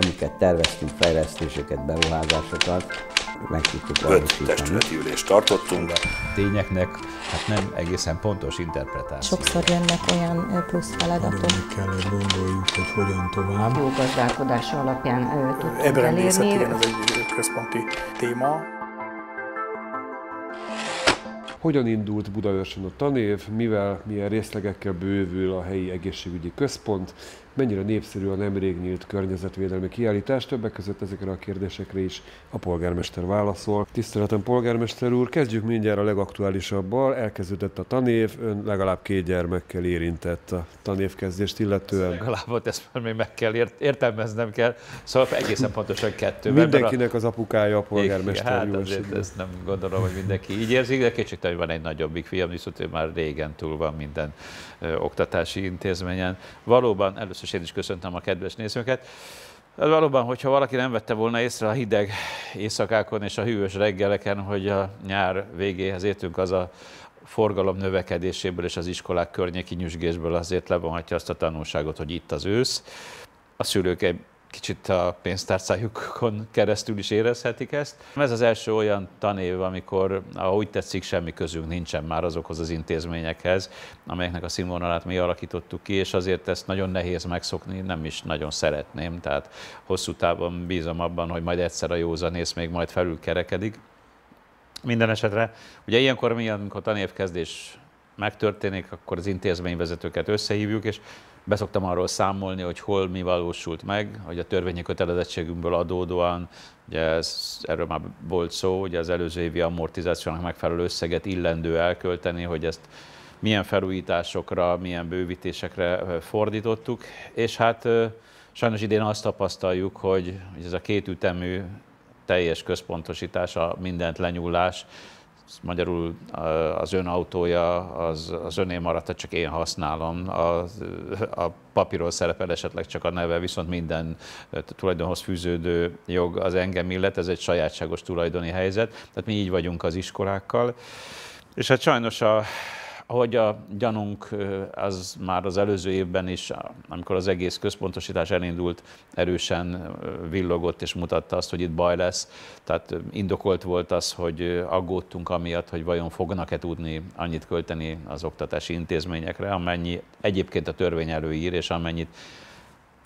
amiket terveztünk, fejlesztéseket, beruházásokat, meg tudtuk valósítani. Öt testületi ülést tartottunk. A tényeknek hát nem egészen pontos interpretáció. Sokszor jönnek olyan plusz feladatok. Adani kell, hogy gondoljuk, hogy hogyan tovább. Jó gazdálkodás alapján tudtuk elérni. igen, ez egy központi téma. Hogyan indult Budaörsön a tanév, mivel, milyen részlegekkel bővül a helyi egészségügyi központ, mennyire népszerű a nemrég nyílt környezetvédelmi kiállítás, többek között ezekre a kérdésekre is a polgármester válaszol. Tiszteletem polgármester úr, kezdjük mindjárt a legaktuálisabbal. Elkezdődött a tanév, ön legalább két gyermekkel érintett a tanévkezdést illetően. Legalább ezt már még meg kell ért- értelmeznem kell, szóval egészen pontosan kettő. Mindenkinek a... az apukája a polgármester. Hát, azért ezt nem gondolom, hogy mindenki így érzik, de kicsit, hogy van egy nagyobbik fiam, viszont ő már régen túl van minden oktatási intézményen. Valóban, először is én is köszöntöm a kedves nézőket. Hát valóban, hogyha valaki nem vette volna észre a hideg éjszakákon és a hűvös reggeleken, hogy a nyár végéhez értünk, az a forgalom növekedéséből és az iskolák környéki nyüzsgésből azért levonhatja azt a tanulságot, hogy itt az ősz. A szülők kicsit a pénztárcájukon keresztül is érezhetik ezt. Ez az első olyan tanév, amikor, ha úgy tetszik, semmi közünk nincsen már azokhoz az intézményekhez, amelyeknek a színvonalát mi alakítottuk ki, és azért ezt nagyon nehéz megszokni, nem is nagyon szeretném, tehát hosszú távon bízom abban, hogy majd egyszer a józanész még majd felülkerekedik. Minden esetre, ugye ilyenkor mi, amikor tanévkezdés megtörténik, akkor az intézményvezetőket összehívjuk, és beszoktam arról számolni, hogy hol mi valósult meg, hogy a törvényi kötelezettségünkből adódóan, ugye ez, erről már volt szó, hogy az előző évi amortizációnak megfelelő összeget illendő elkölteni, hogy ezt milyen felújításokra, milyen bővítésekre fordítottuk, és hát sajnos idén azt tapasztaljuk, hogy ez a két ütemű teljes központosítás, a mindent lenyúlás, magyarul az ön autója az, az öné maradt, csak én használom. A, a papíról szerepel esetleg csak a neve, viszont minden tulajdonhoz fűződő jog az engem illet, ez egy sajátságos tulajdoni helyzet. Tehát mi így vagyunk az iskolákkal. És hát sajnos a, ahogy a gyanunk az már az előző évben is, amikor az egész központosítás elindult, erősen villogott és mutatta azt, hogy itt baj lesz. Tehát indokolt volt az, hogy aggódtunk amiatt, hogy vajon fognak-e tudni annyit költeni az oktatási intézményekre, amennyi egyébként a törvény előír, és amennyit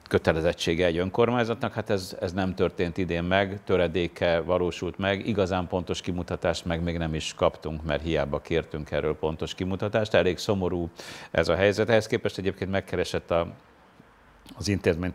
kötelezettsége egy önkormányzatnak, hát ez, ez nem történt idén meg, töredéke valósult meg, igazán pontos kimutatást meg még nem is kaptunk, mert hiába kértünk erről pontos kimutatást, elég szomorú ez a helyzet. Ehhez képest egyébként megkeresett a, az intézmény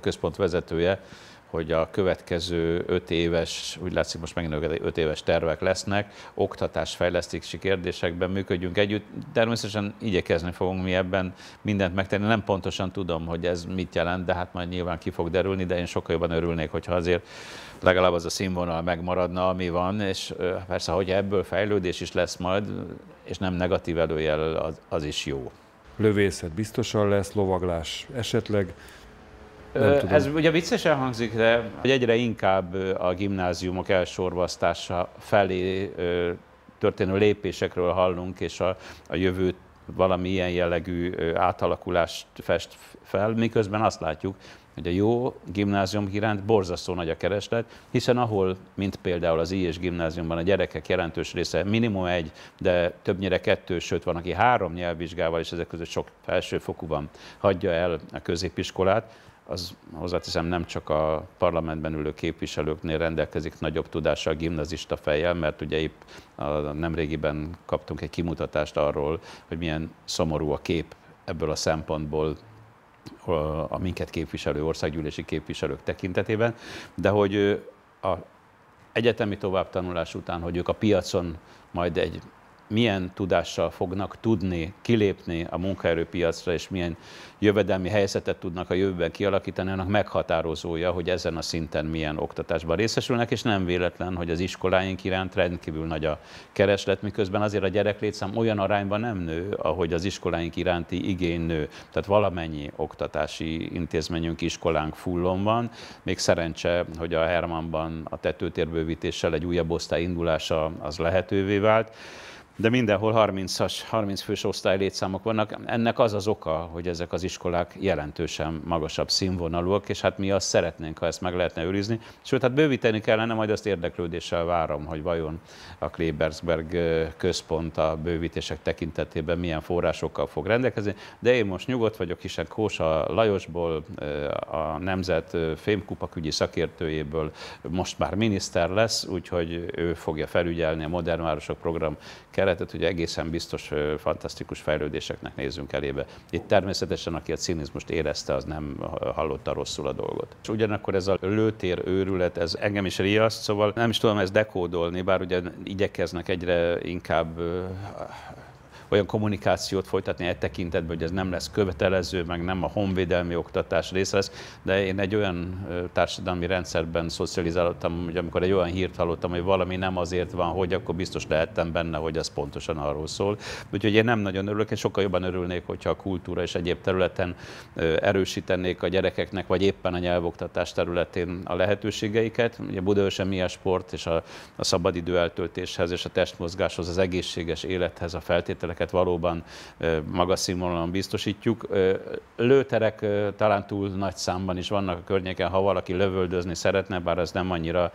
központ vezetője, hogy a következő öt éves, úgy látszik most megint öt éves tervek lesznek, oktatásfejlesztési kérdésekben működjünk együtt. Természetesen igyekezni fogunk mi ebben mindent megtenni. Nem pontosan tudom, hogy ez mit jelent, de hát majd nyilván ki fog derülni, de én sokkal jobban örülnék, hogyha azért legalább az a színvonal megmaradna, ami van, és persze, hogy ebből fejlődés is lesz majd, és nem negatív előjel, az, az is jó. Lövészet biztosan lesz, lovaglás esetleg, Tudom. Ez ugye viccesen hangzik, de hogy egyre inkább a gimnáziumok elsorvasztása felé történő lépésekről hallunk, és a, a jövőt valami ilyen jellegű átalakulást fest fel, miközben azt látjuk, hogy a jó gimnázium iránt borzasztó nagy a kereslet, hiszen ahol, mint például az IS gimnáziumban a gyerekek jelentős része minimum egy, de többnyire kettő, sőt van, aki három nyelvvizsgával, és ezek között sok felsőfokú van, hagyja el a középiskolát, az hozzáteszem nem csak a parlamentben ülő képviselőknél rendelkezik nagyobb tudással a gimnazista fejjel, mert ugye épp nemrégiben kaptunk egy kimutatást arról, hogy milyen szomorú a kép ebből a szempontból a minket képviselő országgyűlési képviselők tekintetében, de hogy a egyetemi továbbtanulás után, hogy ők a piacon majd egy milyen tudással fognak tudni kilépni a munkaerőpiacra, és milyen jövedelmi helyzetet tudnak a jövőben kialakítani, annak meghatározója, hogy ezen a szinten milyen oktatásban részesülnek, és nem véletlen, hogy az iskoláink iránt rendkívül nagy a kereslet, miközben azért a gyereklétszám olyan arányban nem nő, ahogy az iskoláink iránti igény nő. Tehát valamennyi oktatási intézményünk, iskolánk fullon van. Még szerencse, hogy a Hermanban a tetőtérbővítéssel egy újabb osztály indulása az lehetővé vált de mindenhol 30-as, 30 fős osztály létszámok vannak. Ennek az az oka, hogy ezek az iskolák jelentősen magasabb színvonalúak, és hát mi azt szeretnénk, ha ezt meg lehetne őrizni. Sőt, hát bővíteni kellene, majd azt érdeklődéssel várom, hogy vajon a Klebersberg központ a bővítések tekintetében milyen forrásokkal fog rendelkezni. De én most nyugodt vagyok, hiszen Kósa Lajosból, a Nemzet fémkupakügyi szakértőjéből most már miniszter lesz, úgyhogy ő fogja felügyelni a Modern Városok Program keretet, hogy egészen biztos fantasztikus fejlődéseknek nézzünk elébe. Itt természetesen, aki a cinizmust érezte, az nem hallotta rosszul a dolgot. És ugyanakkor ez a lőtér őrület, ez engem is riaszt, szóval nem is tudom ezt dekódolni, bár ugye igyekeznek egyre inkább olyan kommunikációt folytatni egy tekintetben, hogy ez nem lesz követelező, meg nem a honvédelmi oktatás része lesz, de én egy olyan társadalmi rendszerben szocializáltam, hogy amikor egy olyan hírt hallottam, hogy valami nem azért van, hogy akkor biztos lehettem benne, hogy az pontosan arról szól. Úgyhogy én nem nagyon örülök, és sokkal jobban örülnék, hogyha a kultúra és egyéb területen erősítenék a gyerekeknek, vagy éppen a nyelvoktatás területén a lehetőségeiket. Ugye Budaösen mi a sport és a, a szabadidő eltöltéshez és a testmozgáshoz, az egészséges élethez a feltételek lőtereket valóban magas színvonalon biztosítjuk. Lőterek talán túl nagy számban is vannak a környéken, ha valaki lövöldözni szeretne, bár ez nem annyira,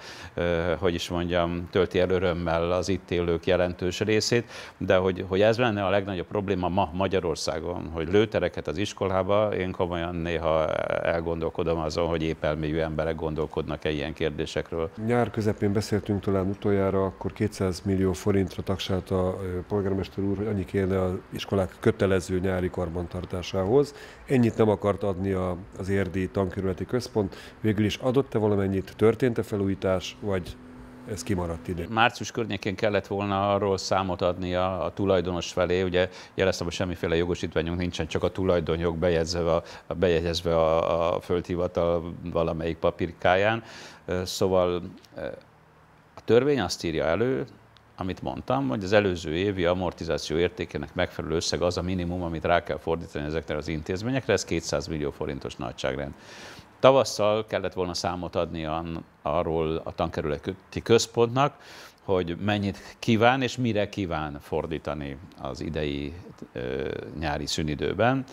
hogy is mondjam, tölti el örömmel az itt élők jelentős részét, de hogy, hogy ez lenne a legnagyobb probléma ma Magyarországon, hogy lőtereket az iskolába, én komolyan néha elgondolkodom azon, hogy épp elmélyű emberek gondolkodnak-e ilyen kérdésekről. Nyár közepén beszéltünk talán utoljára, akkor 200 millió forintra taksált a polgármester úr, hogy annyi kéne az iskolák kötelező nyári karbantartásához. Ennyit nem akart adni a, az érdi tankerületi központ. Végül is adott-e valamennyit, történt-e felújítás, vagy ez kimaradt ide. Március környékén kellett volna arról számot adni a, a tulajdonos felé, ugye jeleztem, hogy semmiféle jogosítványunk nincsen, csak a tulajdonjog bejegyezve a, a, bejegyezve a, a földhivatal valamelyik papírkáján. Szóval a törvény azt írja elő, amit mondtam, hogy az előző évi amortizáció értékének megfelelő összeg az a minimum, amit rá kell fordítani ezekre az intézményekre, ez 200 millió forintos nagyságrend. Tavasszal kellett volna számot adni arról a tankerületi központnak, hogy mennyit kíván és mire kíván fordítani az idei ö, nyári szünidőben,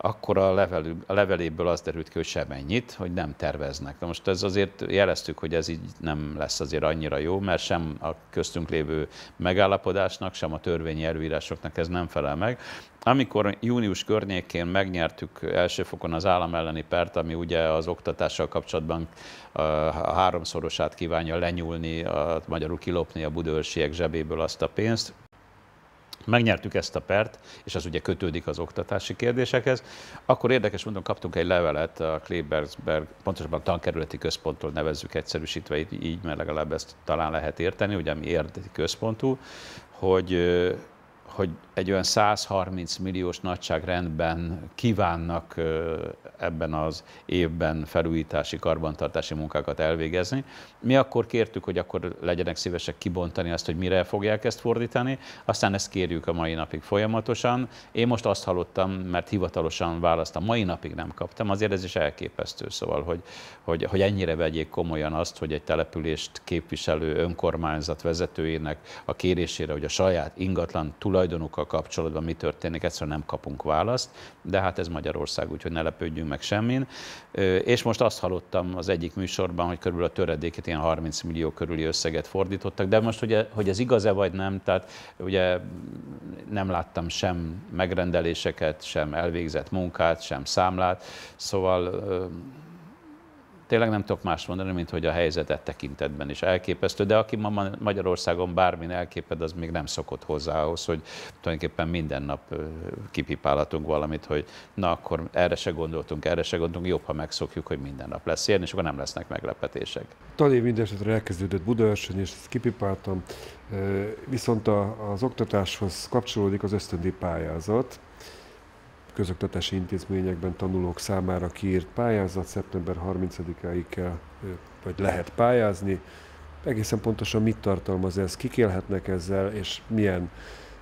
akkor a, levelű, a leveléből az derült ki, hogy semennyit, hogy nem terveznek. Na most ez azért jeleztük, hogy ez így nem lesz azért annyira jó, mert sem a köztünk lévő megállapodásnak, sem a törvényi előírásoknak ez nem felel meg. Amikor június környékén megnyertük első fokon az állam elleni pert, ami ugye az oktatással kapcsolatban a háromszorosát kívánja lenyúlni, a, magyarul kilopni kivetni a budőrségek zsebéből azt a pénzt. Megnyertük ezt a pert, és az ugye kötődik az oktatási kérdésekhez. Akkor érdekes mondom, kaptunk egy levelet a Klebersberg, pontosabban a tankerületi központtól nevezzük egyszerűsítve így, mert legalább ezt talán lehet érteni, ugye mi érdeti központú, hogy, hogy egy olyan 130 milliós nagyságrendben kívánnak ebben az évben felújítási, karbantartási munkákat elvégezni. Mi akkor kértük, hogy akkor legyenek szívesek kibontani azt, hogy mire fogják ezt fordítani, aztán ezt kérjük a mai napig folyamatosan. Én most azt hallottam, mert hivatalosan választ a mai napig nem kaptam, azért ez is elképesztő, szóval, hogy, hogy, hogy ennyire vegyék komolyan azt, hogy egy települést képviselő önkormányzat vezetőjének a kérésére, hogy a saját ingatlan tulajdonukkal kapcsolatban mi történik, egyszerűen nem kapunk választ, de hát ez Magyarország, úgyhogy ne lepődjünk meg semmin. És most azt hallottam az egyik műsorban, hogy körülbelül a töredéket ilyen 30 millió körüli összeget fordítottak, de most ugye, hogy ez igaz-e vagy nem, tehát ugye nem láttam sem megrendeléseket, sem elvégzett munkát, sem számlát, szóval tényleg nem tudok más mondani, mint hogy a helyzetet tekintetben is elképesztő, de aki ma Magyarországon bármin elképed, az még nem szokott hozzá ahhoz, hogy tulajdonképpen minden nap kipipálhatunk valamit, hogy na akkor erre se gondoltunk, erre se gondoltunk, jobb, ha megszokjuk, hogy minden nap lesz ilyen, és akkor nem lesznek meglepetések. Tanév mindesetre elkezdődött Budaörsön, és ezt kipipáltam, viszont az oktatáshoz kapcsolódik az ösztöndi pályázat, közoktatási intézményekben tanulók számára kiírt pályázat, szeptember 30-áig kell, vagy lehet pályázni. Egészen pontosan mit tartalmaz ez, kik élhetnek ezzel, és milyen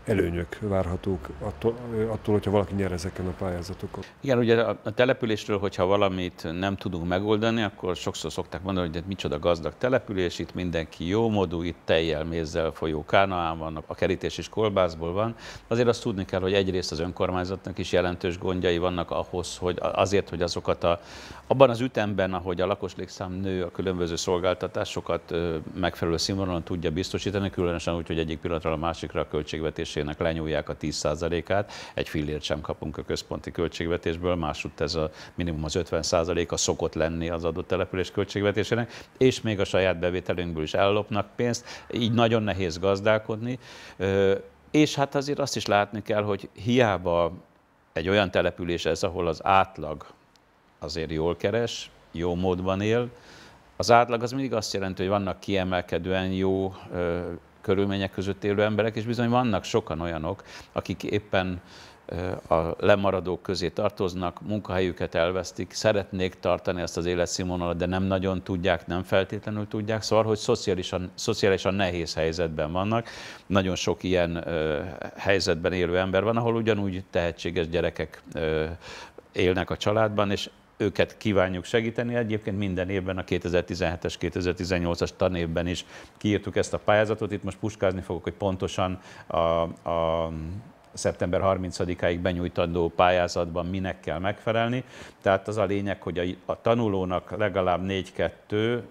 előnyök várhatók attól, attól, hogyha valaki nyer ezeken a pályázatokon? Igen, ugye a településről, hogyha valamit nem tudunk megoldani, akkor sokszor szokták mondani, hogy hát micsoda gazdag település, itt mindenki jó módú, itt tejjel, mézzel folyó Kánaán van, a kerítés is kolbászból van. Azért azt tudni kell, hogy egyrészt az önkormányzatnak is jelentős gondjai vannak ahhoz, hogy azért, hogy azokat a, abban az ütemben, ahogy a lakos légszám nő, a különböző szolgáltatásokat megfelelő színvonalon tudja biztosítani, különösen úgy, hogy egyik pillanatra a másikra a költségvetés költségvetésének lenyúlják a 10%-át, egy fillért sem kapunk a központi költségvetésből, másútt ez a minimum az 50%-a szokott lenni az adott település költségvetésének, és még a saját bevételünkből is ellopnak pénzt, így nagyon nehéz gazdálkodni. És hát azért azt is látni kell, hogy hiába egy olyan település ez, ahol az átlag azért jól keres, jó módban él, az átlag az mindig azt jelenti, hogy vannak kiemelkedően jó körülmények között élő emberek, és bizony vannak sokan olyanok, akik éppen a lemaradók közé tartoznak, munkahelyüket elvesztik, szeretnék tartani ezt az életszínvonalat, de nem nagyon tudják, nem feltétlenül tudják, szóval, hogy szociálisan, szociálisan nehéz helyzetben vannak. Nagyon sok ilyen ö, helyzetben élő ember van, ahol ugyanúgy tehetséges gyerekek ö, élnek a családban, és őket kívánjuk segíteni. Egyébként minden évben, a 2017-es, 2018-as tanévben is kiírtuk ezt a pályázatot. Itt most puskázni fogok, hogy pontosan a, a szeptember 30-áig benyújtandó pályázatban minek kell megfelelni. Tehát az a lényeg, hogy a, a tanulónak legalább 4-2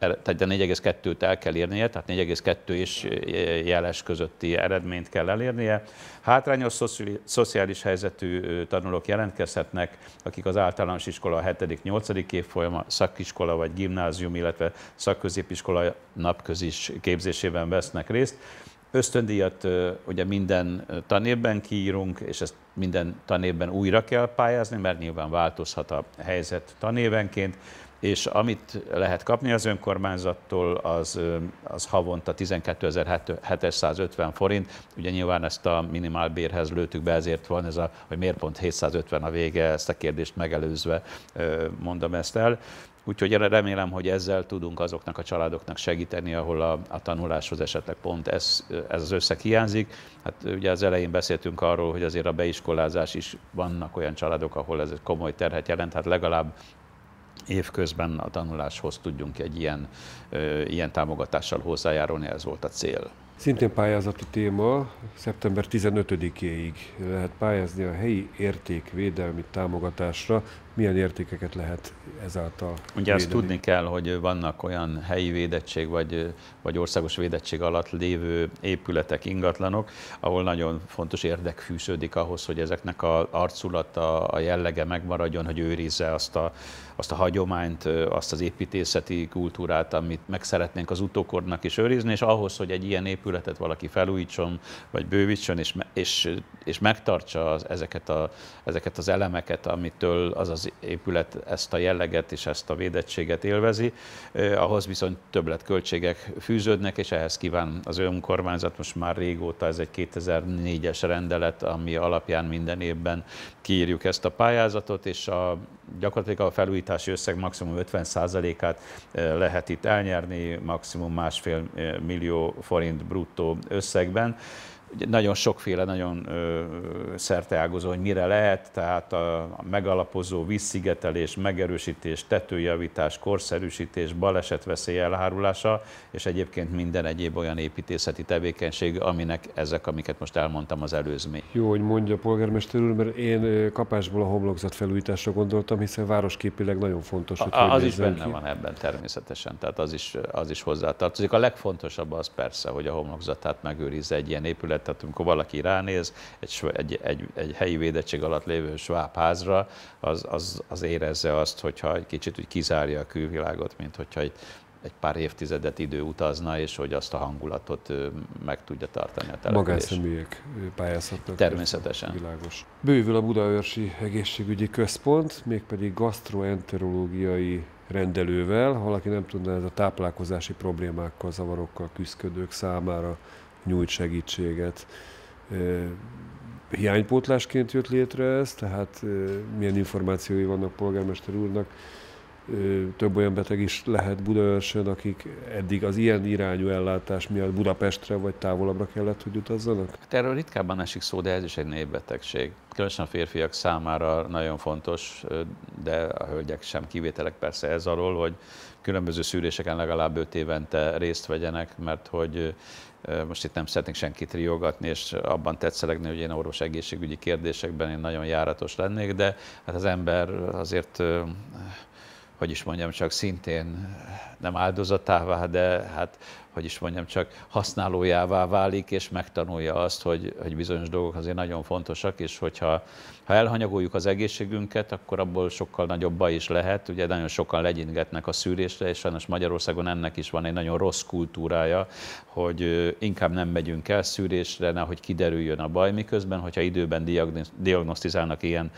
tehát a 4,2-t el kell érnie, tehát 4,2 és e, jeles közötti eredményt kell elérnie. Hátrányos szociális helyzetű tanulók jelentkezhetnek, akik az általános iskola 7.-8. évfolyama, szakiskola vagy gimnázium, illetve szakközépiskola napközis képzésében vesznek részt. Ösztöndíjat ugye minden tanévben kiírunk, és ezt minden tanévben újra kell pályázni, mert nyilván változhat a helyzet tanévenként és amit lehet kapni az önkormányzattól, az, az havonta 12.750 forint. Ugye nyilván ezt a minimálbérhez lőtük be, ezért van ez a, hogy miért pont 750 a vége, ezt a kérdést megelőzve mondom ezt el. Úgyhogy remélem, hogy ezzel tudunk azoknak a családoknak segíteni, ahol a, a tanuláshoz esetleg pont ez, ez az összeg hiányzik. Hát ugye az elején beszéltünk arról, hogy azért a beiskolázás is vannak olyan családok, ahol ez komoly terhet jelent, hát legalább évközben a tanuláshoz tudjunk egy ilyen, ilyen támogatással hozzájárulni, ez volt a cél. Szintén pályázati téma, szeptember 15-éig lehet pályázni a helyi értékvédelmi támogatásra. Milyen értékeket lehet ezáltal Ugye védeni? azt tudni kell, hogy vannak olyan helyi védettség vagy, vagy országos védettség alatt lévő épületek, ingatlanok, ahol nagyon fontos érdek fűsődik ahhoz, hogy ezeknek a arculata, a jellege megmaradjon, hogy őrizze azt a azt a hagyományt, azt az építészeti kultúrát, amit meg szeretnénk az utókornak is őrizni, és ahhoz, hogy egy ilyen épületet valaki felújítson, vagy bővítson, és, és, és megtartsa az, ezeket, a, ezeket az elemeket, amitől az az épület ezt a jelleget és ezt a védettséget élvezi, ahhoz viszont többletköltségek fűződnek, és ehhez kíván az önkormányzat most már régóta, ez egy 2004-es rendelet, ami alapján minden évben kiírjuk ezt a pályázatot, és a, gyakorlatilag a felújítás indítási összeg maximum 50%-át lehet itt elnyerni, maximum másfél millió forint bruttó összegben nagyon sokféle, nagyon szerteágazó, hogy mire lehet, tehát a megalapozó vízszigetelés, megerősítés, tetőjavítás, korszerűsítés, balesetveszély elhárulása, és egyébként minden egyéb olyan építészeti tevékenység, aminek ezek, amiket most elmondtam, az előzmény. Jó, hogy mondja a polgármester úr, mert én kapásból a homlokzat felújításra gondoltam, hiszen városképileg nagyon fontos, hogy a, Az is benne ki. van ebben természetesen, tehát az is, az is hozzátartozik. A legfontosabb az persze, hogy a homlokzatát megőrizze egy ilyen épület, képet, tehát amikor valaki ránéz egy, egy, egy, egy helyi védettség alatt lévő sváb házra, az, az, az érezze azt, hogyha egy kicsit úgy kizárja a külvilágot, mint hogyha egy, egy pár évtizedet idő utazna, és hogy azt a hangulatot meg tudja tartani a település. Magánszemélyek pályázhatnak. Természetesen. Világos. Bővül a Budaörsi Egészségügyi Központ, mégpedig gastroenterológiai rendelővel, ha valaki nem tudná, ez a táplálkozási problémákkal, zavarokkal küzdködők számára nyújt segítséget. Hiánypótlásként jött létre ez, tehát milyen információi vannak polgármester úrnak, több olyan beteg is lehet Budaörsön, akik eddig az ilyen irányú ellátás miatt Budapestre vagy távolabbra kellett, hogy utazzanak? Hát erről ritkábban esik szó, de ez is egy népbetegség. Különösen a férfiak számára nagyon fontos, de a hölgyek sem kivételek persze ez arról, hogy különböző szűréseken legalább 5 évente részt vegyenek, mert hogy most itt nem szeretnék senkit riogatni, és abban tetszelegni, hogy én orvos egészségügyi kérdésekben én nagyon járatos lennék, de hát az ember azért, hogy is mondjam, csak szintén nem áldozatává, de hát, hogy is mondjam, csak használójává válik, és megtanulja azt, hogy, hogy bizonyos dolgok azért nagyon fontosak, és hogyha ha elhanyagoljuk az egészségünket, akkor abból sokkal nagyobb baj is lehet. Ugye nagyon sokan legyingetnek a szűrésre, és sajnos Magyarországon ennek is van egy nagyon rossz kultúrája, hogy inkább nem megyünk el szűrésre, nehogy kiderüljön a baj, miközben, hogyha időben diagnosztizálnak ilyen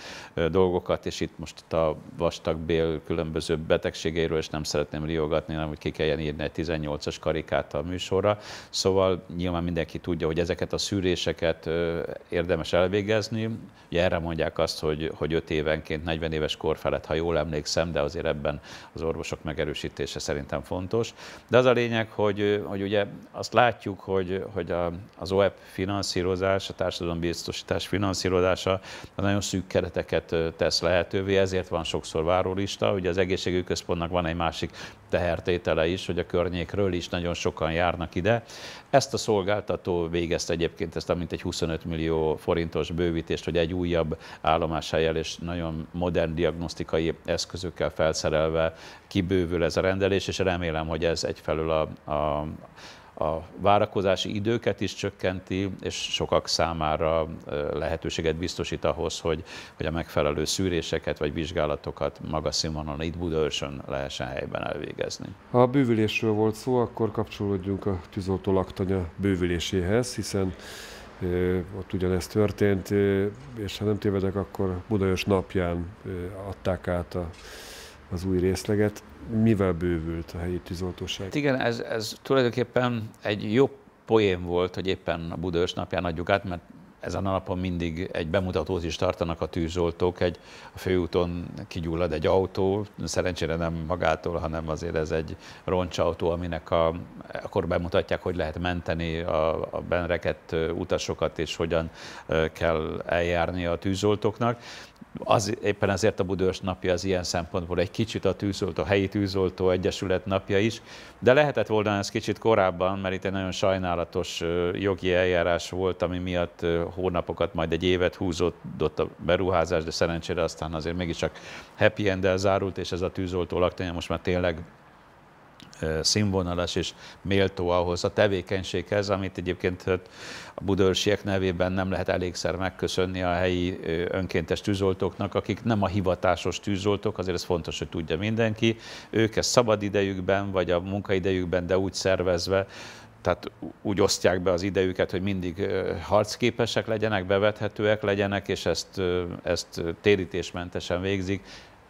dolgokat, és itt most itt a vastagbél különböző betegségeiről, és nem szeretném riogatni, nem, hogy ki kelljen írni egy 18-as karikát a műsorra. Szóval nyilván mindenki tudja, hogy ezeket a szűréseket érdemes elvégezni. Ugye erre mondja mondják azt, hogy, hogy 5 évenként 40 éves kor felett, ha jól emlékszem, de azért ebben az orvosok megerősítése szerintem fontos. De az a lényeg, hogy, hogy ugye azt látjuk, hogy, hogy a, az OEP finanszírozás, a társadalombiztosítás finanszírozása az nagyon szűk kereteket tesz lehetővé, ezért van sokszor várólista. Ugye az egészségügyi központnak van egy másik tehertétele is, hogy a környékről is nagyon sokan járnak ide. Ezt a szolgáltató végezte egyébként ezt a mintegy 25 millió forintos bővítést, hogy egy újabb állomáshelyel és nagyon modern diagnosztikai eszközökkel felszerelve kibővül ez a rendelés, és remélem, hogy ez egyfelől a, a a várakozási időket is csökkenti, és sokak számára lehetőséget biztosít ahhoz, hogy, hogy a megfelelő szűréseket vagy vizsgálatokat magas színvonalon itt Budaörsön lehessen helyben elvégezni. Ha a bővülésről volt szó, akkor kapcsolódjunk a tűzoltó laktanya bővüléséhez, hiszen ott ugyanezt történt, és ha nem tévedek, akkor Budajos napján adták át a, az új részleget mivel bővült a helyi tűzoltóság? Hát igen, ez, ez tulajdonképpen egy jó poén volt, hogy éppen a Budaörs napján adjuk át, mert ezen a napon mindig egy bemutatót is tartanak a tűzoltók, egy a főúton kigyullad egy autó, szerencsére nem magától, hanem azért ez egy roncsautó, aminek a, akkor bemutatják, hogy lehet menteni a, a benreket utasokat, és hogyan kell eljárni a tűzoltóknak az, éppen ezért a Budős napja az ilyen szempontból egy kicsit a tűzoltó, a helyi tűzoltó egyesület napja is, de lehetett volna ez kicsit korábban, mert itt egy nagyon sajnálatos jogi eljárás volt, ami miatt hónapokat, majd egy évet húzódott a beruházás, de szerencsére aztán azért mégiscsak happy end zárult, és ez a tűzoltó laktanya most már tényleg színvonalas és méltó ahhoz a tevékenységhez, amit egyébként hát, a budőrsiek nevében nem lehet elégszer megköszönni a helyi önkéntes tűzoltóknak, akik nem a hivatásos tűzoltók, azért ez fontos, hogy tudja mindenki. Ők ezt szabad idejükben, vagy a munkaidejükben, de úgy szervezve, tehát úgy osztják be az idejüket, hogy mindig harcképesek legyenek, bevethetőek legyenek, és ezt, ezt térítésmentesen végzik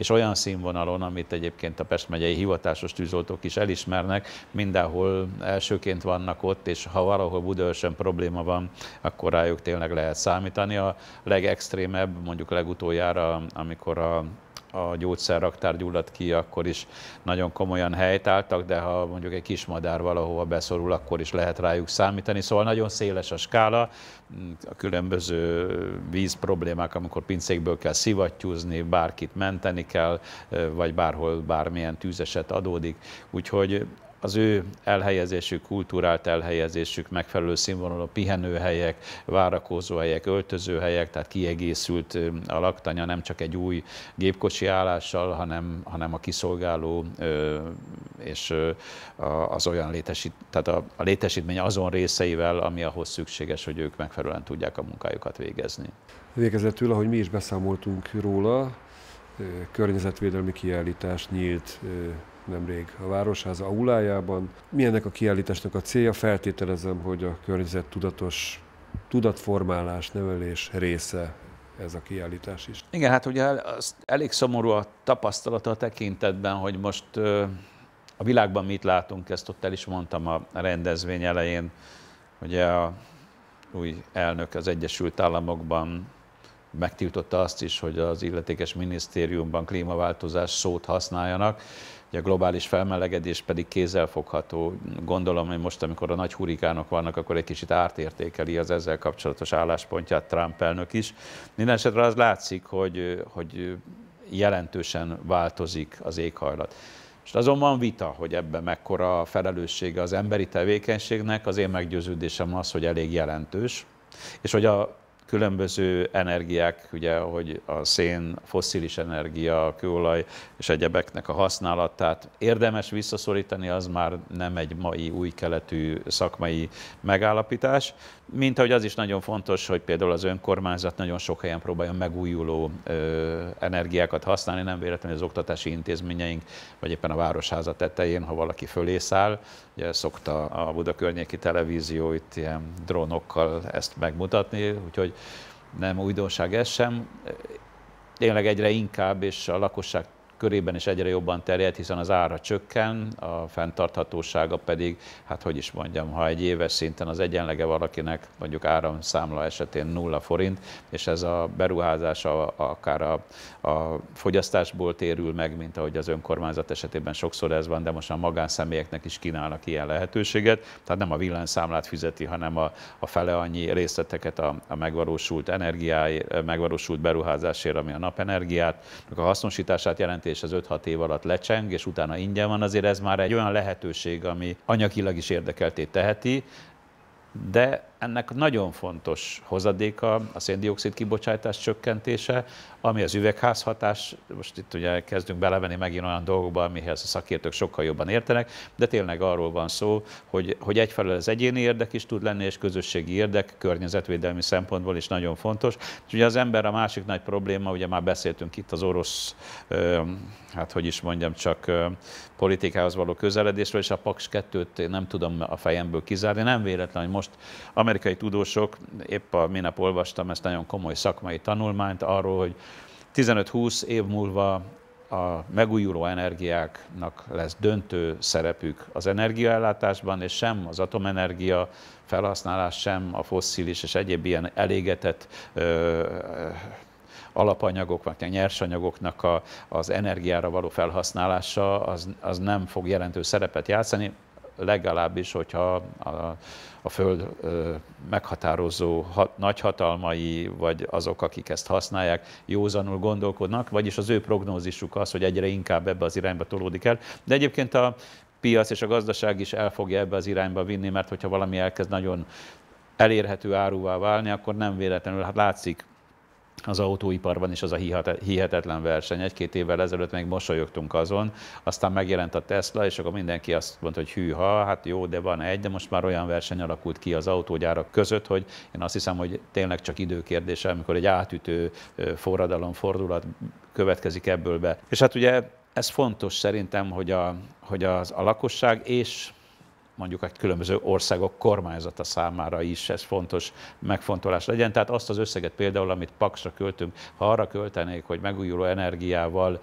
és olyan színvonalon, amit egyébként a Pest megyei hivatásos tűzoltók is elismernek, mindenhol elsőként vannak ott, és ha valahol Budaörsön probléma van, akkor rájuk tényleg lehet számítani. A legextrémebb, mondjuk legutoljára, amikor a a gyógyszerraktár gyulladt ki, akkor is nagyon komolyan helyt álltak, de ha mondjuk egy kis madár valahova beszorul, akkor is lehet rájuk számítani. Szóval nagyon széles a skála, a különböző víz problémák, amikor pincékből kell szivattyúzni, bárkit menteni kell, vagy bárhol bármilyen tűzeset adódik. Úgyhogy az ő elhelyezésük, kultúrált elhelyezésük, megfelelő színvonalú pihenőhelyek, várakozóhelyek, öltözőhelyek, tehát kiegészült a laktanya nem csak egy új gépkocsi állással, hanem, hanem a kiszolgáló és az olyan létesít, tehát a, a létesítmény azon részeivel, ami ahhoz szükséges, hogy ők megfelelően tudják a munkájukat végezni. Végezetül, ahogy mi is beszámoltunk róla, környezetvédelmi kiállítás nyílt nemrég a Városház aulájában. Mi ennek a kiállításnak a célja? Feltételezem, hogy a környezet tudatos tudatformálás, nevelés része ez a kiállítás is. Igen, hát ugye az elég szomorú a tapasztalata a tekintetben, hogy most a világban mit látunk, ezt ott el is mondtam a rendezvény elején, ugye a új elnök az Egyesült Államokban megtiltotta azt is, hogy az illetékes minisztériumban klímaváltozás szót használjanak. Ugye a globális felmelegedés pedig kézzelfogható. Gondolom, hogy most, amikor a nagy hurikánok vannak, akkor egy kicsit ártértékeli az ezzel kapcsolatos álláspontját Trump elnök is. Mindenesetre az látszik, hogy, hogy jelentősen változik az éghajlat. Most azonban vita, hogy ebben mekkora a felelőssége az emberi tevékenységnek, az én meggyőződésem az, hogy elég jelentős, és hogy a különböző energiák, ugye, hogy a szén, fosszilis energia, a kőolaj és egyebeknek a használatát érdemes visszaszorítani, az már nem egy mai új keletű szakmai megállapítás, mint ahogy az is nagyon fontos, hogy például az önkormányzat nagyon sok helyen próbálja megújuló ö, energiákat használni, nem véletlenül az oktatási intézményeink, vagy éppen a városháza tetején, ha valaki fölé száll, ugye szokta a Buda környéki televízió itt ilyen drónokkal ezt megmutatni, úgyhogy nem újdonság ez sem. Tényleg egyre inkább, és a lakosság körében is egyre jobban terjed, hiszen az ára csökken, a fenntarthatósága pedig, hát hogy is mondjam, ha egy éves szinten az egyenlege valakinek mondjuk áramszámla esetén nulla forint, és ez a beruházás a, akár a, a fogyasztásból térül meg, mint ahogy az önkormányzat esetében sokszor ez van, de most a magánszemélyeknek is kínálnak ilyen lehetőséget, tehát nem a villanyszámlát fizeti, hanem a, a fele annyi részleteket a, a megvalósult energiáért, megvalósult beruházásért, ami a napenergiát, a hasznosítását jelenti, fizetés az 5-6 év alatt lecseng, és utána ingyen van, azért ez már egy olyan lehetőség, ami anyagilag is érdekelté teheti, de ennek nagyon fontos hozadéka a széndiokszid kibocsátás csökkentése, ami az üvegházhatás, most itt ugye kezdünk belevenni megint olyan dolgokba, amihez a szakértők sokkal jobban értenek, de tényleg arról van szó, hogy, hogy egyfelől az egyéni érdek is tud lenni, és közösségi érdek környezetvédelmi szempontból is nagyon fontos. És ugye az ember a másik nagy probléma, ugye már beszéltünk itt az orosz, hát hogy is mondjam, csak politikához való közeledésről, és a Paks 2-t nem tudom a fejemből kizárni, nem véletlen, hogy most, amely amerikai tudósok, épp a minap olvastam ezt nagyon komoly szakmai tanulmányt arról, hogy 15-20 év múlva a megújuló energiáknak lesz döntő szerepük az energiaellátásban, és sem az atomenergia felhasználás, sem a fosszilis és egyéb ilyen elégetett ö, alapanyagok, vagy nyersanyagoknak a, az energiára való felhasználása az, az nem fog jelentő szerepet játszani legalábbis, hogyha a, a Föld meghatározó hat, nagyhatalmai, vagy azok, akik ezt használják, józanul gondolkodnak, vagyis az ő prognózisuk az, hogy egyre inkább ebbe az irányba tolódik el. De egyébként a piac és a gazdaság is el fogja ebbe az irányba vinni, mert hogyha valami elkezd nagyon elérhető áruvá válni, akkor nem véletlenül, hát látszik az autóiparban is az a hihetetlen verseny. Egy-két évvel ezelőtt még mosolyogtunk azon, aztán megjelent a Tesla, és akkor mindenki azt mondta, hogy hűha, hát jó, de van egy, de most már olyan verseny alakult ki az autógyárak között, hogy én azt hiszem, hogy tényleg csak időkérdése, amikor egy átütő forradalom, fordulat következik ebből be. És hát ugye ez fontos szerintem, hogy, a, hogy az, a lakosság és mondjuk egy különböző országok kormányzata számára is ez fontos megfontolás legyen. Tehát azt az összeget például, amit Paksra költünk, ha arra költenék, hogy megújuló energiával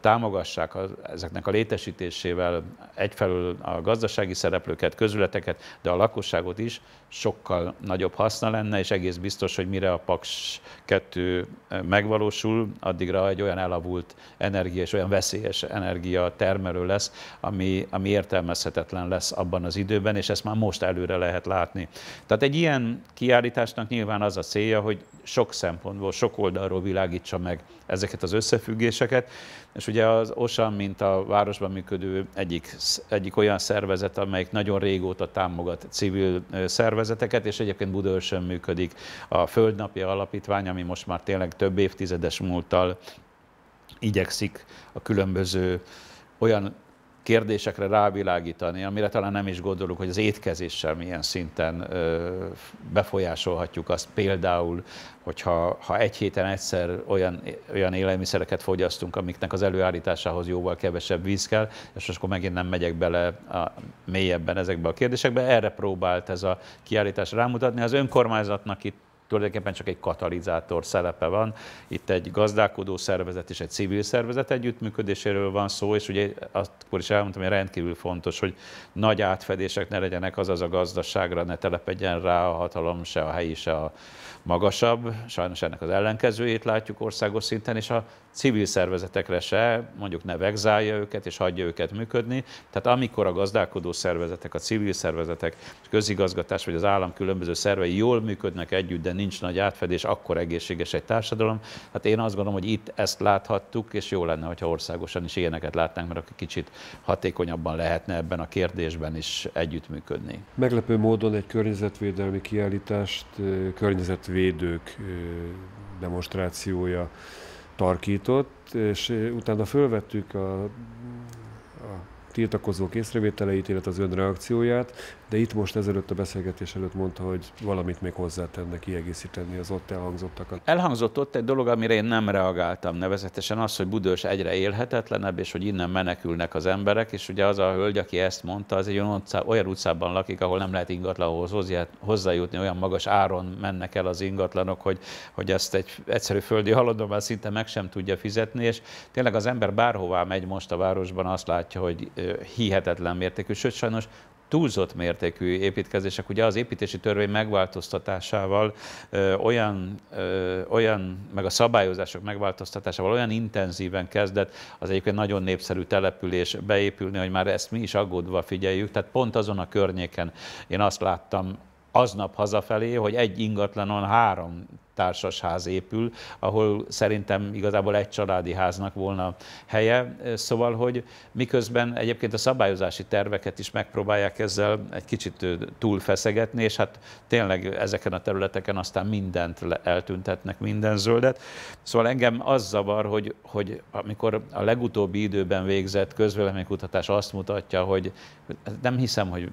támogassák ezeknek a létesítésével egyfelől a gazdasági szereplőket, közületeket, de a lakosságot is, sokkal nagyobb haszna lenne, és egész biztos, hogy mire a Paks 2 megvalósul, addigra egy olyan elavult energia és olyan veszélyes energia termelő lesz, ami, ami értelmezhetetlen lesz abban abban az időben, és ezt már most előre lehet látni. Tehát egy ilyen kiállításnak nyilván az a célja, hogy sok szempontból, sok oldalról világítsa meg ezeket az összefüggéseket, és ugye az OSAN, mint a városban működő egyik, egyik olyan szervezet, amelyik nagyon régóta támogat civil szervezeteket, és egyébként Budaörsön működik a Földnapi Alapítvány, ami most már tényleg több évtizedes múltal igyekszik a különböző olyan kérdésekre rávilágítani, amire talán nem is gondolunk, hogy az étkezéssel milyen szinten befolyásolhatjuk azt például, hogyha ha egy héten egyszer olyan, olyan élelmiszereket fogyasztunk, amiknek az előállításához jóval kevesebb víz kell, és akkor megint nem megyek bele a, mélyebben ezekbe a kérdésekbe. Erre próbált ez a kiállítás rámutatni. Az önkormányzatnak itt tulajdonképpen csak egy katalizátor szerepe van. Itt egy gazdálkodó szervezet és egy civil szervezet együttműködéséről van szó, és ugye akkor is elmondtam, hogy rendkívül fontos, hogy nagy átfedések ne legyenek, azaz a gazdaságra ne telepedjen rá a hatalom, se a helyi, se a magasabb, sajnos ennek az ellenkezőjét látjuk országos szinten, és a civil szervezetekre se, mondjuk ne vegzálja őket, és hagyja őket működni. Tehát amikor a gazdálkodó szervezetek, a civil szervezetek, a közigazgatás vagy az állam különböző szervei jól működnek együtt, de nincs nagy átfedés, akkor egészséges egy társadalom. Hát én azt gondolom, hogy itt ezt láthattuk, és jó lenne, hogyha országosan is ilyeneket látnánk, mert akkor kicsit hatékonyabban lehetne ebben a kérdésben is együttműködni. Meglepő módon egy környezetvédelmi kiállítást eh, környezetvédelmi védők demonstrációja tarkított, és utána fölvettük a tiltakozók észrevételeit, illetve az reakcióját, de itt most ezelőtt a beszélgetés előtt mondta, hogy valamit még hozzátenne, kiegészíteni az ott elhangzottakat. Elhangzott ott egy dolog, amire én nem reagáltam, nevezetesen az, hogy Budős egyre élhetetlenebb, és hogy innen menekülnek az emberek, és ugye az a hölgy, aki ezt mondta, az egy olyan utcában lakik, ahol nem lehet ingatlanhoz hozzájutni, olyan magas áron mennek el az ingatlanok, hogy, hogy ezt egy egyszerű földi halodóval szinte meg sem tudja fizetni, és tényleg az ember bárhová megy most a városban, azt látja, hogy hihetetlen mértékű, sőt sajnos túlzott mértékű építkezések. Ugye az építési törvény megváltoztatásával ö, olyan, ö, olyan, meg a szabályozások megváltoztatásával olyan intenzíven kezdett az egy nagyon népszerű település beépülni, hogy már ezt mi is aggódva figyeljük. Tehát pont azon a környéken én azt láttam aznap hazafelé, hogy egy ingatlanon három társasház épül, ahol szerintem igazából egy családi háznak volna helye. Szóval, hogy miközben egyébként a szabályozási terveket is megpróbálják ezzel egy kicsit túlfeszegetni, és hát tényleg ezeken a területeken aztán mindent eltüntetnek, minden zöldet. Szóval engem az zavar, hogy, hogy amikor a legutóbbi időben végzett közvéleménykutatás azt mutatja, hogy nem hiszem, hogy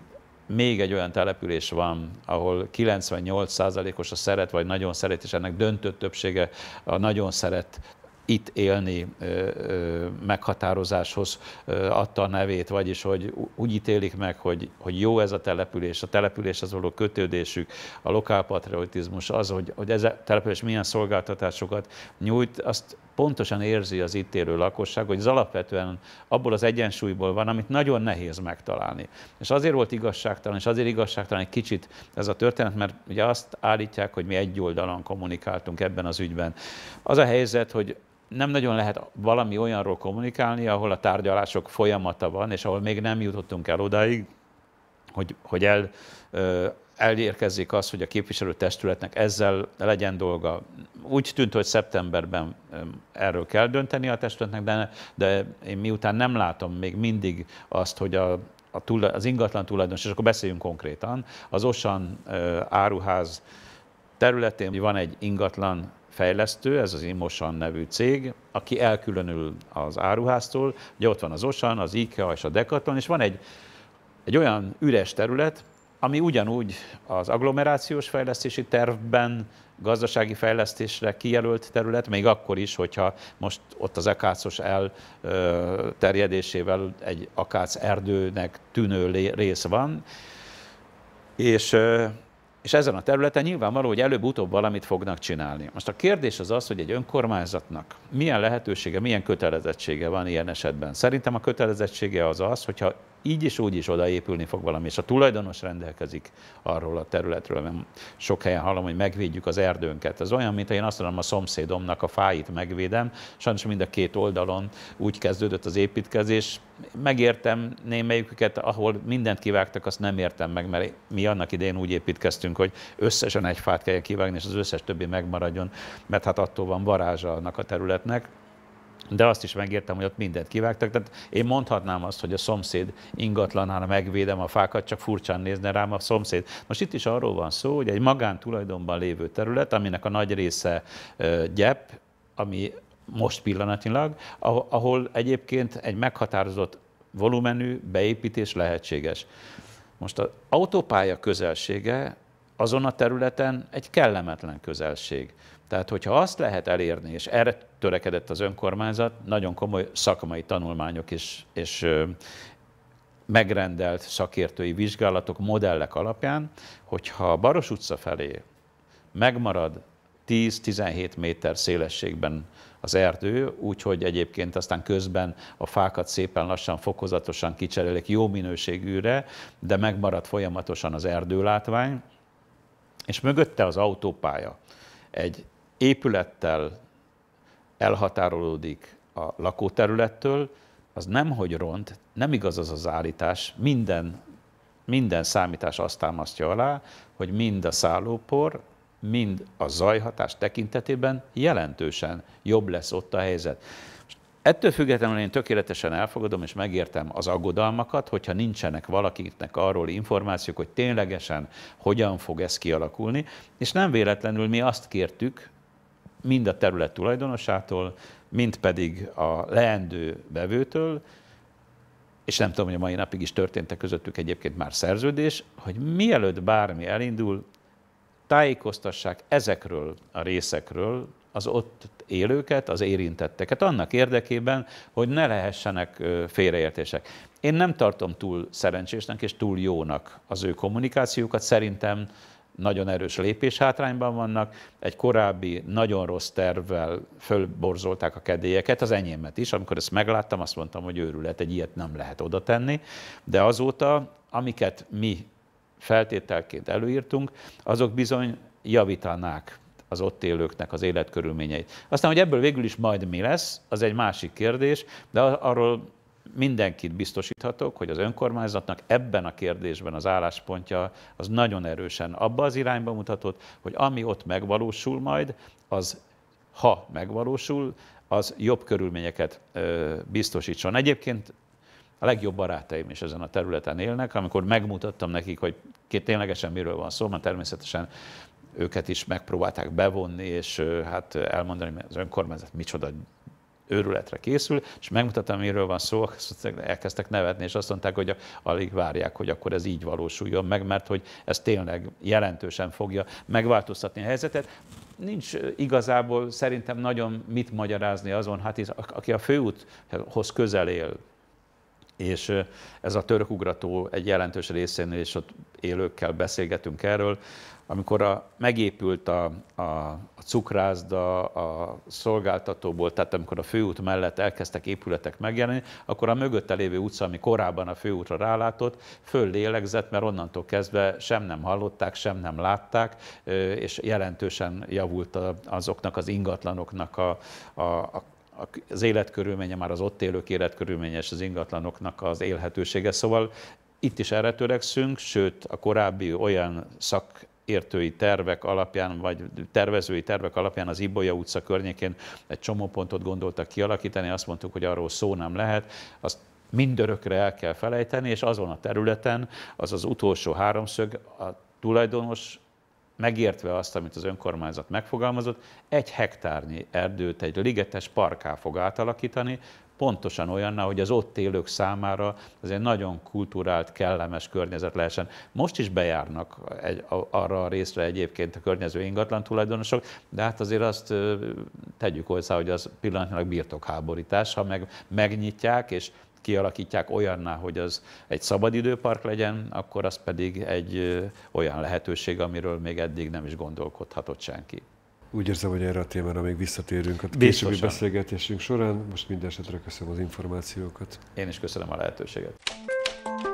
még egy olyan település van, ahol 98%-os a szeret, vagy nagyon szeret, és ennek döntő többsége a nagyon szeret itt élni ö, ö, meghatározáshoz ö, adta a nevét, vagyis hogy úgy ítélik meg, hogy, hogy jó ez a település, a település az való kötődésük, a lokálpatriotizmus, az, hogy, hogy ez a település milyen szolgáltatásokat nyújt, azt pontosan érzi az itt élő lakosság, hogy az alapvetően abból az egyensúlyból van, amit nagyon nehéz megtalálni. És azért volt igazságtalan, és azért igazságtalan egy kicsit ez a történet, mert ugye azt állítják, hogy mi egy oldalon kommunikáltunk ebben az ügyben. Az a helyzet, hogy nem nagyon lehet valami olyanról kommunikálni, ahol a tárgyalások folyamata van, és ahol még nem jutottunk el odáig, hogy, hogy el Elérkezik az, hogy a képviselőtestületnek ezzel legyen dolga. Úgy tűnt, hogy szeptemberben erről kell dönteni a testületnek, de, de én miután nem látom még mindig azt, hogy a, a túl, az ingatlan tulajdonos, és akkor beszéljünk konkrétan, az Osan áruház területén van egy ingatlan fejlesztő, ez az Imosan nevű cég, aki elkülönül az áruháztól, ugye ott van az Osan, az IKEA és a Decathlon, és van egy, egy olyan üres terület, ami ugyanúgy az agglomerációs fejlesztési tervben gazdasági fejlesztésre kijelölt terület, még akkor is, hogyha most ott az akácos elterjedésével egy akác erdőnek tűnő rész van, és, és ezen a területen nyilvánvaló, hogy előbb-utóbb valamit fognak csinálni. Most a kérdés az az, hogy egy önkormányzatnak milyen lehetősége, milyen kötelezettsége van ilyen esetben. Szerintem a kötelezettsége az az, hogyha így is úgy is odaépülni fog valami, és a tulajdonos rendelkezik arról a területről, mert sok helyen hallom, hogy megvédjük az erdőnket. Ez olyan, mint én azt mondom, a szomszédomnak a fáit megvédem, sajnos mind a két oldalon úgy kezdődött az építkezés, megértem némelyiküket, ahol mindent kivágtak, azt nem értem meg, mert mi annak idején úgy építkeztünk, hogy összesen egy fát kell kivágni, és az összes többi megmaradjon, mert hát attól van varázsa annak a területnek de azt is megértem, hogy ott mindent kivágtak. Tehát én mondhatnám azt, hogy a szomszéd ingatlanára megvédem a fákat, csak furcsán nézne rám a szomszéd. Most itt is arról van szó, hogy egy magántulajdonban lévő terület, aminek a nagy része gyep, ami most pillanatilag, ahol egyébként egy meghatározott volumenű beépítés lehetséges. Most az autópálya közelsége azon a területen egy kellemetlen közelség. Tehát, hogyha azt lehet elérni, és erre törekedett az önkormányzat, nagyon komoly szakmai tanulmányok és, és megrendelt szakértői vizsgálatok, modellek alapján, hogyha a Baros utca felé megmarad 10-17 méter szélességben az erdő, úgyhogy egyébként aztán közben a fákat szépen lassan, fokozatosan kicserélik jó minőségűre, de megmarad folyamatosan az erdőlátvány, és mögötte az autópálya egy épülettel elhatárolódik a lakóterülettől, az nem hogy ront, nem igaz az az állítás, minden, minden számítás azt támasztja alá, hogy mind a szállópor, mind a zajhatás tekintetében jelentősen jobb lesz ott a helyzet. Ettől függetlenül én tökéletesen elfogadom és megértem az aggodalmakat, hogyha nincsenek valakinek arról információk, hogy ténylegesen hogyan fog ez kialakulni, és nem véletlenül mi azt kértük mind a terület tulajdonosától, mind pedig a leendő bevőtől, és nem tudom, hogy a mai napig is történtek közöttük egyébként már szerződés, hogy mielőtt bármi elindul, tájékoztassák ezekről a részekről az ott élőket, az érintetteket, annak érdekében, hogy ne lehessenek félreértések. Én nem tartom túl szerencsésnek és túl jónak az ő kommunikációkat, szerintem nagyon erős lépés hátrányban vannak, egy korábbi nagyon rossz tervvel fölborzolták a kedélyeket, az enyémet is, amikor ezt megláttam, azt mondtam, hogy őrület, egy ilyet nem lehet oda tenni, de azóta, amiket mi feltételként előírtunk, azok bizony javítanák az ott élőknek az életkörülményeit. Aztán, hogy ebből végül is majd mi lesz, az egy másik kérdés, de arról mindenkit biztosíthatok, hogy az önkormányzatnak ebben a kérdésben az álláspontja az nagyon erősen abba az irányba mutatott, hogy ami ott megvalósul majd, az ha megvalósul, az jobb körülményeket ö, biztosítson. Egyébként a legjobb barátaim is ezen a területen élnek, amikor megmutattam nekik, hogy ténylegesen miről van szó, mert természetesen őket is megpróbálták bevonni, és hát elmondani, hogy az önkormányzat micsoda őrületre készül, és megmutattam, miről van szó, elkezdtek nevetni, és azt mondták, hogy alig várják, hogy akkor ez így valósuljon meg, mert hogy ez tényleg jelentősen fogja megváltoztatni a helyzetet. Nincs igazából szerintem nagyon mit magyarázni azon, hát is, aki a főúthoz közel él, és ez a törökugrató egy jelentős részén, és ott élőkkel beszélgetünk erről, amikor a, megépült a, a, a cukrászda, a szolgáltatóból, tehát amikor a főút mellett elkezdtek épületek megjelenni, akkor a mögötte lévő utca, ami korábban a főútra rálátott, föllélegzett, mert onnantól kezdve sem nem hallották, sem nem látták, és jelentősen javult azoknak az ingatlanoknak a, a, a az életkörülménye, már az ott élők életkörülménye és az ingatlanoknak az élhetősége. Szóval itt is erre törekszünk, sőt a korábbi olyan szak szakértői tervek alapján, vagy tervezői tervek alapján az Ibolya utca környékén egy csomó pontot gondoltak kialakítani, azt mondtuk, hogy arról szó nem lehet, azt mindörökre el kell felejteni, és azon a területen az az utolsó háromszög, a tulajdonos megértve azt, amit az önkormányzat megfogalmazott, egy hektárnyi erdőt egy ligetes parká fog átalakítani, pontosan olyanná, hogy az ott élők számára az egy nagyon kulturált, kellemes környezet lehessen. Most is bejárnak egy, arra a részre egyébként a környező ingatlan tulajdonosok, de hát azért azt tegyük hozzá, hogy az pillanatnyilag birtokháborítás, ha meg megnyitják, és kialakítják olyanná, hogy az egy szabadidőpark legyen, akkor az pedig egy olyan lehetőség, amiről még eddig nem is gondolkodhatott senki. Úgy érzem, hogy erre a témára még visszatérünk a hát későbbi Biztosan. beszélgetésünk során. Most minden esetre köszönöm az információkat. Én is köszönöm a lehetőséget.